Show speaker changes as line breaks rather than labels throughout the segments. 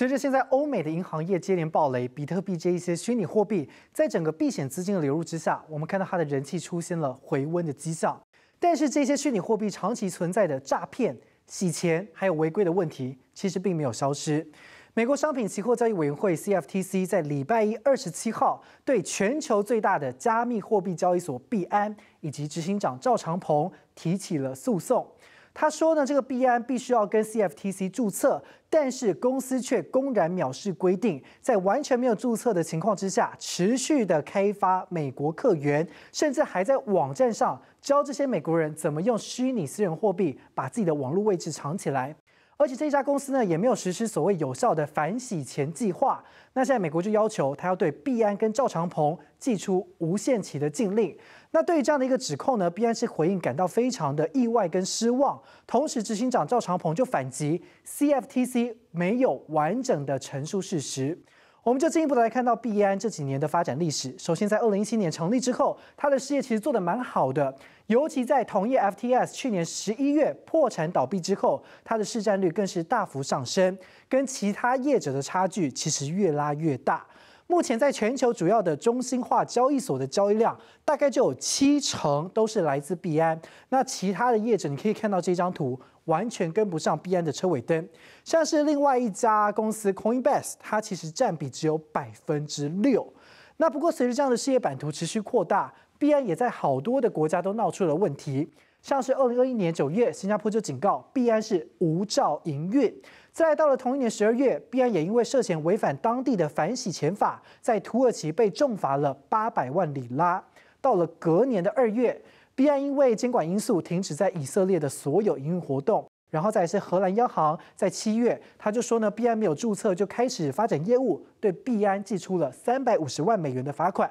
随着现在欧美的银行业接连暴雷，比特币这一些虚拟货币，在整个避险资金的流入之下，我们看到它的人气出现了回温的迹象。但是这些虚拟货币长期存在的诈骗、洗钱还有违规的问题，其实并没有消失。美国商品期货交易委员会 CFTC 在礼拜一二十七号对全球最大的加密货币交易所币安以及执行长赵长鹏提起了诉讼。他说呢，这个币安必须要跟 CFTC 注册，但是公司却公然藐视规定，在完全没有注册的情况之下，持续的开发美国客源，甚至还在网站上教这些美国人怎么用虚拟私人货币把自己的网络位置藏起来。而且这家公司呢，也没有实施所谓有效的反洗钱计划。那现在美国就要求他要对币安跟赵长鹏寄出无限期的禁令。那对于这样的一个指控呢 b n 是回应感到非常的意外跟失望。同时，执行长赵长鹏就反击，CFTC 没有完整的陈述事实。我们就进一步的来看到 b n 这几年的发展历史。首先，在二零一七年成立之后，它的事业其实做得蛮好的。尤其在同业 FTS 去年十一月破产倒闭之后，它的市占率更是大幅上升，跟其他业者的差距其实越拉越大。目前在全球主要的中心化交易所的交易量，大概就有七成都是来自币安。那其他的业者，你可以看到这张图，完全跟不上币安的车尾灯。像是另外一家公司 Coinbase，它其实占比只有百分之六。那不过随着这样的事业版图持续扩大，币安也在好多的国家都闹出了问题。像是二零二一年九月，新加坡就警告币安是无照营运。再到了同一年十二月，币安也因为涉嫌违反当地的反洗钱法，在土耳其被重罚了八百万里拉。到了隔年的二月，币安因为监管因素停止在以色列的所有营运活动。然后再是荷兰央行，在七月他就说呢，币安没有注册就开始发展业务，对币安寄出了三百五十万美元的罚款。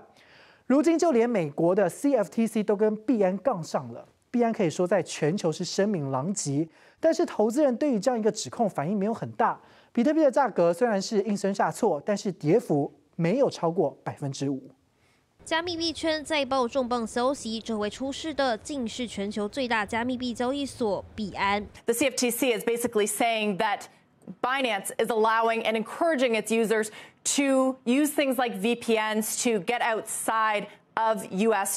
如今就连美国的 CFTC 都跟币安杠上了。币安可以说在全球是声名狼藉，但是投资人对于这样一个指控反应没有很大。比特币的价格虽然是应声下挫，但是跌幅没有超过百分之五。
加密币圈再爆重磅消息，这位出事的竟是全球最大加密币交易所币安。The CFTC is basically saying that Binance is allowing and encouraging its users to use things like VPNs to get outside. of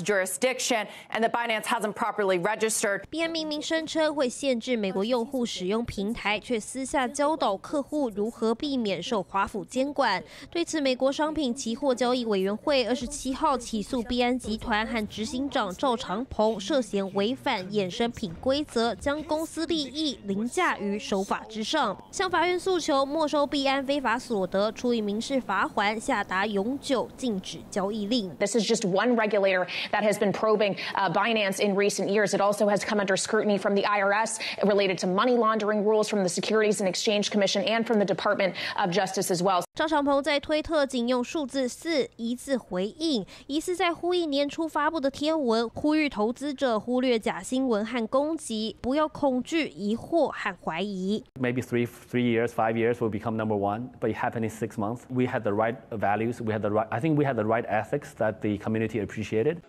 jurisdiction properly U.S. hasn't registered. Binance and that BN 明明声称会限制美国用户使用平台，却私下教导客户如何避免受华府监管。对此，美国商品期货交易委员会二十七号起诉币安集团和执行长赵长鹏，涉嫌违反衍生品规则，将公司利益凌驾于守法之上。向法院诉求没收币安非法所得，处以民事罚款，下达永久禁止交易令。This is just one. regulator that has been probing uh, Binance in recent years. It also has come under scrutiny from the IRS related to money laundering rules from the Securities and Exchange Commission and from the Department of Justice as well. Maybe
three three years, five years will become number one, but it happened in six months. We had the right values, we had the right, I think we had the right ethics that the community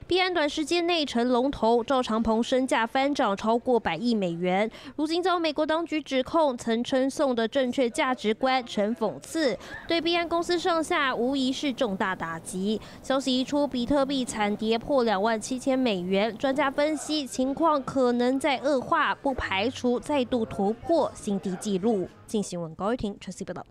币安短时间内成龙头，赵长鹏身价翻涨超过百亿美元。如今遭美国当局指控，曾称颂的正确价值观成讽刺，对币安公司上下无疑是重大打击。消息一出，比特币惨跌破两万七千美元。专家分析，情况可能在恶化，不排除再度突破新低纪录。进新闻高一婷，谢谢报道。